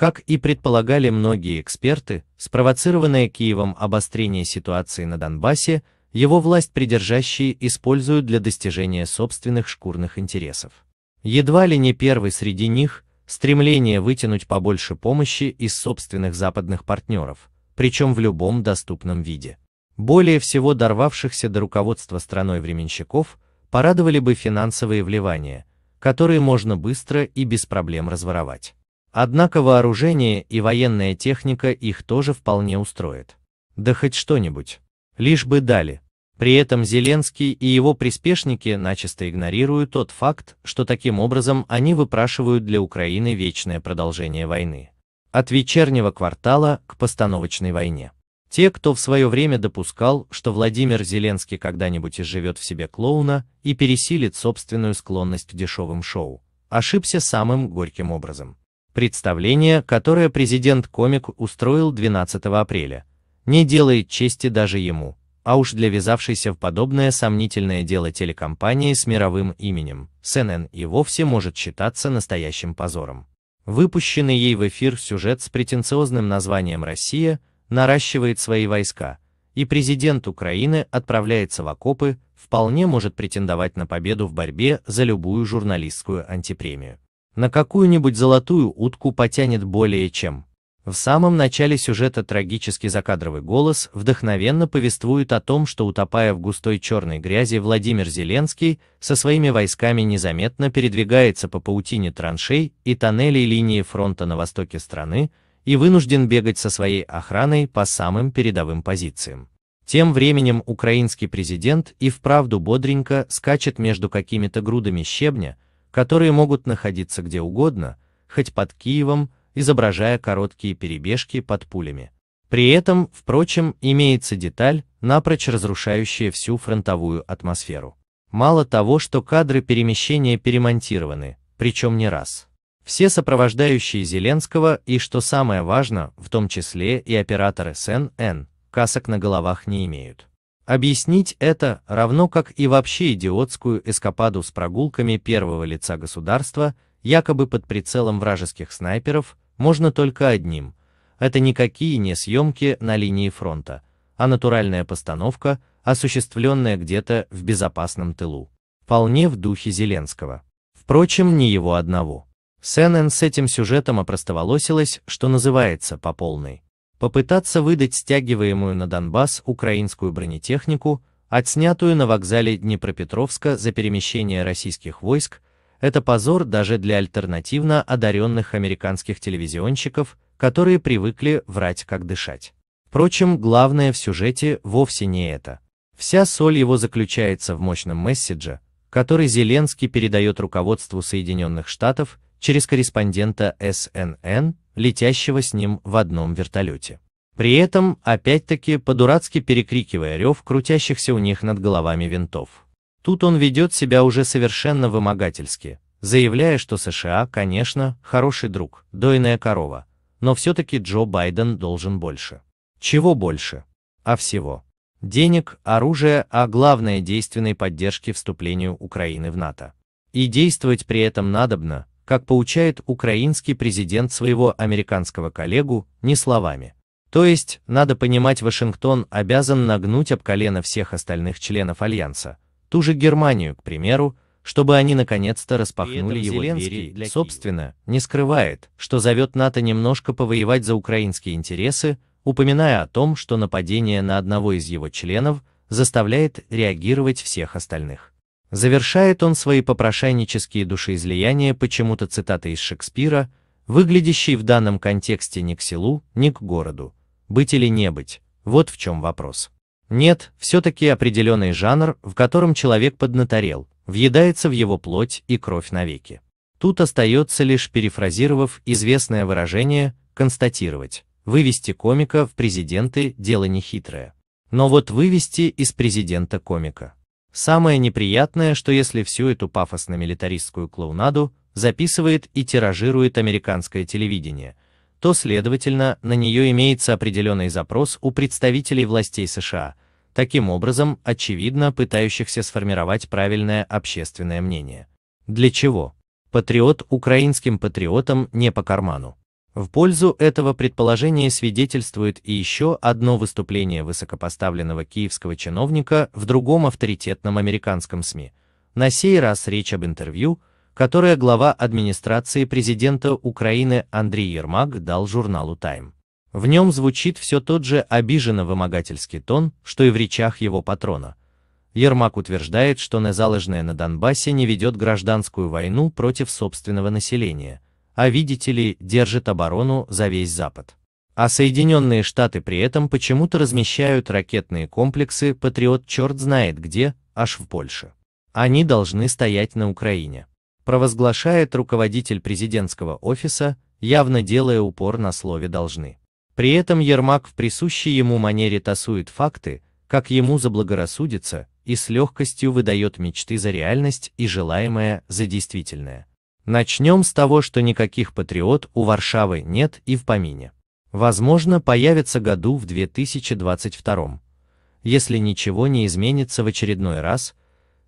Как и предполагали многие эксперты, спровоцированное Киевом обострение ситуации на Донбассе, его власть придержащие используют для достижения собственных шкурных интересов. Едва ли не первый среди них – стремление вытянуть побольше помощи из собственных западных партнеров, причем в любом доступном виде. Более всего дорвавшихся до руководства страной временщиков порадовали бы финансовые вливания, которые можно быстро и без проблем разворовать. Однако вооружение и военная техника их тоже вполне устроит. Да хоть что-нибудь. Лишь бы дали. При этом Зеленский и его приспешники начисто игнорируют тот факт, что таким образом они выпрашивают для Украины вечное продолжение войны. От вечернего квартала к постановочной войне. Те, кто в свое время допускал, что Владимир Зеленский когда-нибудь изживет в себе клоуна и пересилит собственную склонность к дешевым шоу, ошибся самым горьким образом. Представление, которое президент-комик устроил 12 апреля, не делает чести даже ему, а уж для ввязавшейся в подобное сомнительное дело телекомпании с мировым именем, CNN и вовсе может считаться настоящим позором. Выпущенный ей в эфир сюжет с претенциозным названием «Россия» наращивает свои войска, и президент Украины отправляется в окопы, вполне может претендовать на победу в борьбе за любую журналистскую антипремию на какую-нибудь золотую утку потянет более чем. В самом начале сюжета трагический закадровый голос вдохновенно повествует о том, что утопая в густой черной грязи Владимир Зеленский со своими войсками незаметно передвигается по паутине траншей и тоннелей линии фронта на востоке страны и вынужден бегать со своей охраной по самым передовым позициям. Тем временем украинский президент и вправду бодренько скачет между какими-то грудами щебня, которые могут находиться где угодно, хоть под Киевом, изображая короткие перебежки под пулями. При этом, впрочем, имеется деталь, напрочь разрушающая всю фронтовую атмосферу. Мало того, что кадры перемещения перемонтированы, причем не раз. Все сопровождающие Зеленского и, что самое важно, в том числе и операторы СНН, касок на головах не имеют. Объяснить это равно как и вообще идиотскую эскападу с прогулками первого лица государства, якобы под прицелом вражеских снайперов, можно только одним. Это никакие не съемки на линии фронта, а натуральная постановка, осуществленная где-то в безопасном тылу. Вполне в духе Зеленского. Впрочем, не его одного. Сенен с этим сюжетом опростоволосилась, что называется, по полной попытаться выдать стягиваемую на Донбасс украинскую бронетехнику, отснятую на вокзале Днепропетровска за перемещение российских войск, это позор даже для альтернативно одаренных американских телевизионщиков, которые привыкли врать как дышать. Впрочем, главное в сюжете вовсе не это. Вся соль его заключается в мощном месседже, который Зеленский передает руководству Соединенных Штатов через корреспондента СНН летящего с ним в одном вертолете. При этом, опять-таки, по-дурацки перекрикивая рев крутящихся у них над головами винтов. Тут он ведет себя уже совершенно вымогательски, заявляя, что США, конечно, хороший друг, дойная корова, но все-таки Джо Байден должен больше. Чего больше? А всего. Денег, оружия, а главное действенной поддержки вступлению Украины в НАТО. И действовать при этом надобно, как поучает украинский президент своего американского коллегу, не словами. То есть, надо понимать, Вашингтон обязан нагнуть об колено всех остальных членов Альянса, ту же Германию, к примеру, чтобы они наконец-то распахнули его Зеленский, для собственно, не скрывает, что зовет НАТО немножко повоевать за украинские интересы, упоминая о том, что нападение на одного из его членов заставляет реагировать всех остальных. Завершает он свои попрошайнические душеизлияния почему-то цитатой из Шекспира, выглядящей в данном контексте ни к селу, ни к городу. Быть или не быть, вот в чем вопрос. Нет, все-таки определенный жанр, в котором человек поднаторел, въедается в его плоть и кровь навеки. Тут остается лишь, перефразировав известное выражение, констатировать, вывести комика в президенты – дело нехитрое. Но вот вывести из президента комика – Самое неприятное, что если всю эту пафосно-милитаристскую клоунаду записывает и тиражирует американское телевидение, то, следовательно, на нее имеется определенный запрос у представителей властей США, таким образом, очевидно, пытающихся сформировать правильное общественное мнение. Для чего? Патриот украинским патриотам не по карману. В пользу этого предположения свидетельствует и еще одно выступление высокопоставленного киевского чиновника в другом авторитетном американском СМИ. На сей раз речь об интервью, которое глава администрации президента Украины Андрей Ермак дал журналу Time. В нем звучит все тот же обиженно-вымогательский тон, что и в речах его патрона. Ермак утверждает, что незалежное на Донбассе не ведет гражданскую войну против собственного населения – а видите ли, держит оборону за весь Запад. А Соединенные Штаты при этом почему-то размещают ракетные комплексы «Патриот» черт знает где, аж в Польше. Они должны стоять на Украине. Провозглашает руководитель президентского офиса, явно делая упор на слове «должны». При этом Ермак в присущей ему манере тасует факты, как ему заблагорассудится, и с легкостью выдает мечты за реальность и желаемое за действительное. Начнем с того, что никаких патриот у Варшавы нет и в помине. Возможно, появится году в 2022, если ничего не изменится в очередной раз,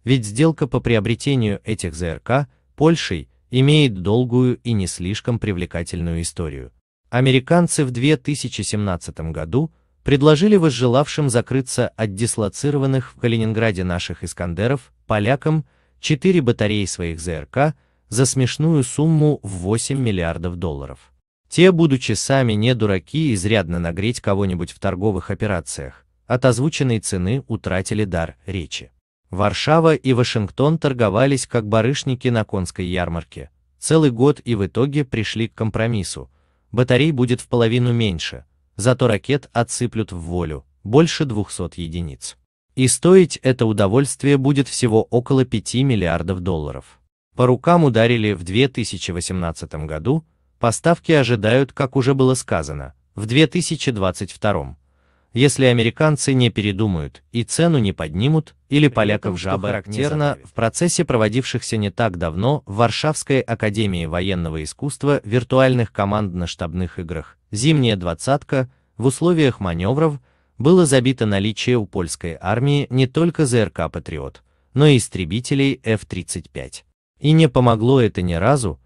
ведь сделка по приобретению этих ЗРК Польшей имеет долгую и не слишком привлекательную историю. Американцы в 2017 году предложили возжелавшим закрыться от дислоцированных в Калининграде наших Искандеров полякам четыре батареи своих ЗРК за смешную сумму в 8 миллиардов долларов. Те, будучи сами не дураки изрядно нагреть кого-нибудь в торговых операциях, от озвученной цены утратили дар речи. Варшава и Вашингтон торговались как барышники на конской ярмарке, целый год и в итоге пришли к компромиссу, батарей будет в половину меньше, зато ракет отсыплют в волю, больше 200 единиц. И стоить это удовольствие будет всего около 5 миллиардов долларов по рукам ударили в 2018 году, поставки ожидают, как уже было сказано, в 2022. Если американцы не передумают и цену не поднимут, или поляков жаба характерно, в процессе проводившихся не так давно в Варшавской академии военного искусства виртуальных командно-штабных играх «Зимняя двадцатка» в условиях маневров было забито наличие у польской армии не только ЗРК «Патриот», но и истребителей F-35. И не помогло это ни разу,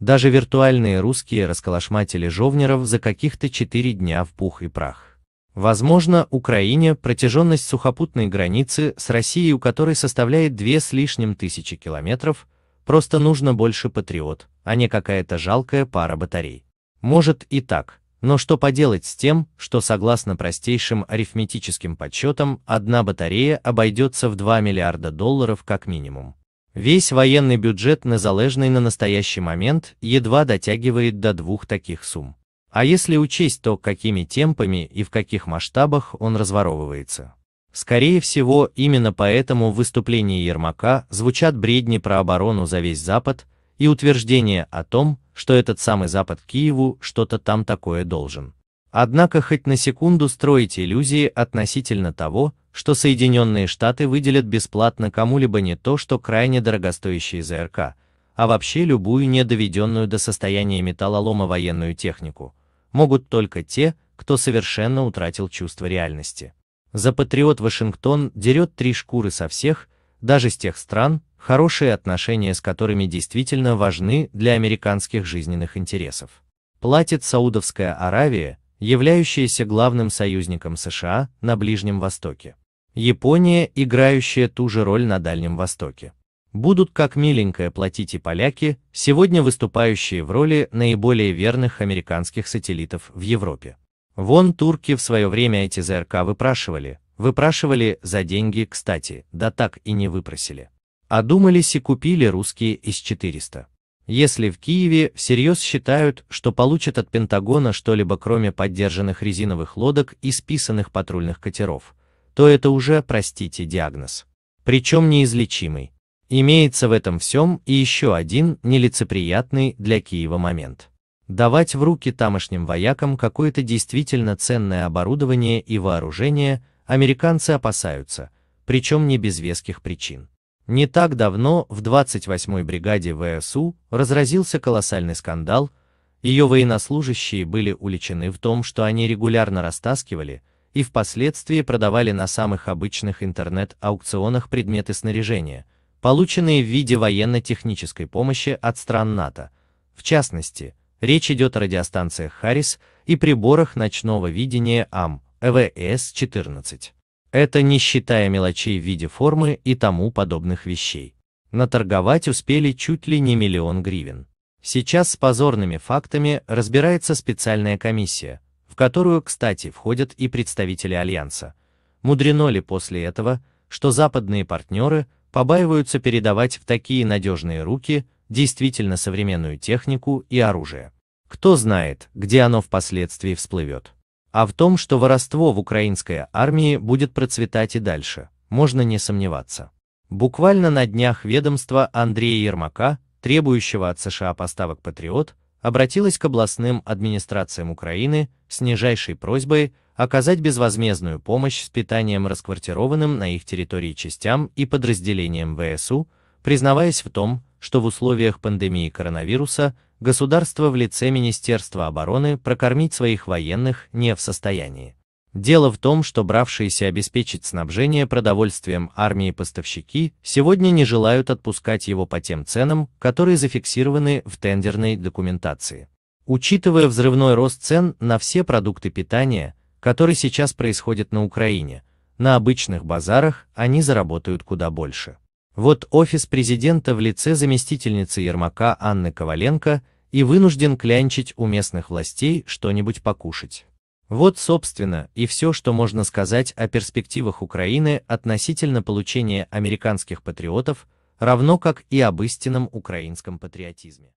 даже виртуальные русские расколошматили жовнеров за каких-то 4 дня в пух и прах. Возможно, Украине протяженность сухопутной границы с Россией, у которой составляет две с лишним тысячи километров, просто нужно больше патриот, а не какая-то жалкая пара батарей. Может и так, но что поделать с тем, что согласно простейшим арифметическим подсчетам, одна батарея обойдется в 2 миллиарда долларов как минимум. Весь военный бюджет незалежный на настоящий момент едва дотягивает до двух таких сумм. А если учесть то, какими темпами и в каких масштабах он разворовывается. Скорее всего, именно поэтому в выступлении Ермака звучат бредни про оборону за весь Запад и утверждение о том, что этот самый Запад Киеву что-то там такое должен. Однако хоть на секунду строить иллюзии относительно того, что Соединенные Штаты выделят бесплатно кому-либо не то, что крайне дорогостоящие ЗРК, а вообще любую недоведенную до состояния металлолома военную технику, могут только те, кто совершенно утратил чувство реальности. За патриот Вашингтон дерет три шкуры со всех, даже с тех стран, хорошие отношения с которыми действительно важны для американских жизненных интересов. Платит Саудовская Аравия, являющиеся главным союзником США на Ближнем Востоке. Япония, играющая ту же роль на Дальнем Востоке. Будут как миленькое платить и поляки, сегодня выступающие в роли наиболее верных американских сателлитов в Европе. Вон турки в свое время эти ЗРК выпрашивали, выпрашивали за деньги, кстати, да так и не выпросили. а Одумались и купили русские из 400. Если в Киеве всерьез считают, что получат от Пентагона что-либо кроме поддержанных резиновых лодок и списанных патрульных катеров, то это уже, простите, диагноз. Причем неизлечимый. Имеется в этом всем и еще один нелицеприятный для Киева момент. Давать в руки тамошним воякам какое-то действительно ценное оборудование и вооружение американцы опасаются, причем не без веских причин. Не так давно в 28-й бригаде ВСУ разразился колоссальный скандал, ее военнослужащие были уличены в том, что они регулярно растаскивали и впоследствии продавали на самых обычных интернет-аукционах предметы снаряжения, полученные в виде военно-технической помощи от стран НАТО. В частности, речь идет о радиостанциях «Харрис» и приборах ночного видения АМ ЭВС-14. Это не считая мелочей в виде формы и тому подобных вещей. Наторговать успели чуть ли не миллион гривен. Сейчас с позорными фактами разбирается специальная комиссия, в которую, кстати, входят и представители Альянса. Мудрено ли после этого, что западные партнеры побаиваются передавать в такие надежные руки действительно современную технику и оружие? Кто знает, где оно впоследствии всплывет. А в том, что воровство в украинской армии будет процветать и дальше, можно не сомневаться. Буквально на днях ведомство Андрея Ермака, требующего от США поставок «Патриот», обратилось к областным администрациям Украины с нижайшей просьбой оказать безвозмездную помощь с питанием расквартированным на их территории частям и подразделениям ВСУ, признаваясь в том, что в условиях пандемии коронавируса государство в лице Министерства обороны прокормить своих военных не в состоянии. Дело в том, что бравшиеся обеспечить снабжение продовольствием армии поставщики сегодня не желают отпускать его по тем ценам, которые зафиксированы в тендерной документации. Учитывая взрывной рост цен на все продукты питания, который сейчас происходит на Украине, на обычных базарах они заработают куда больше. Вот офис президента в лице заместительницы Ермака Анны Коваленко и вынужден клянчить у местных властей что-нибудь покушать. Вот, собственно, и все, что можно сказать о перспективах Украины относительно получения американских патриотов, равно как и об истинном украинском патриотизме.